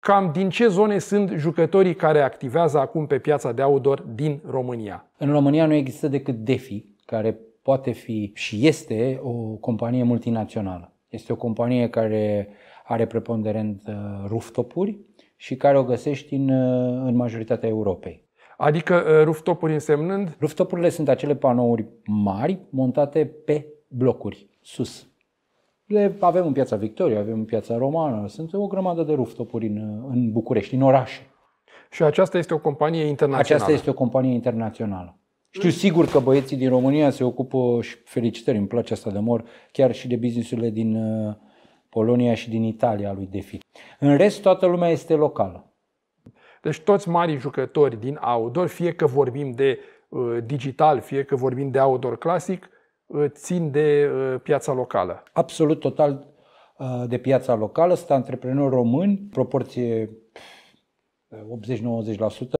cam din ce zone sunt jucătorii care activează acum pe piața de outdoor din România? În România nu există decât Defi, care poate fi și este o companie multinațională. Este o companie care are preponderent uh, rooftopuri și care o găsești în, uh, în majoritatea Europei. Adică uh, rooftopuri însemnând? Rooftopurile sunt acele panouri mari montate pe blocuri, sus le avem în piața Victoria, avem în piața Romană, sunt o grămadă de rooftopuri în, în București, în orașe. Și aceasta este o companie internațională. Aceasta este o companie internațională. Știu sigur că băieții din România se ocupă și felicitări, îmi place asta de mor, chiar și de businessurile din uh, Polonia și din Italia lui Defi. În rest, toată lumea este locală. Deci toți marii jucători din outdoor, fie că vorbim de uh, digital, fie că vorbim de outdoor clasic, Uh, țin de uh, piața locală? Absolut total uh, de piața locală. Sunt antreprenori români, proporție 80-90%.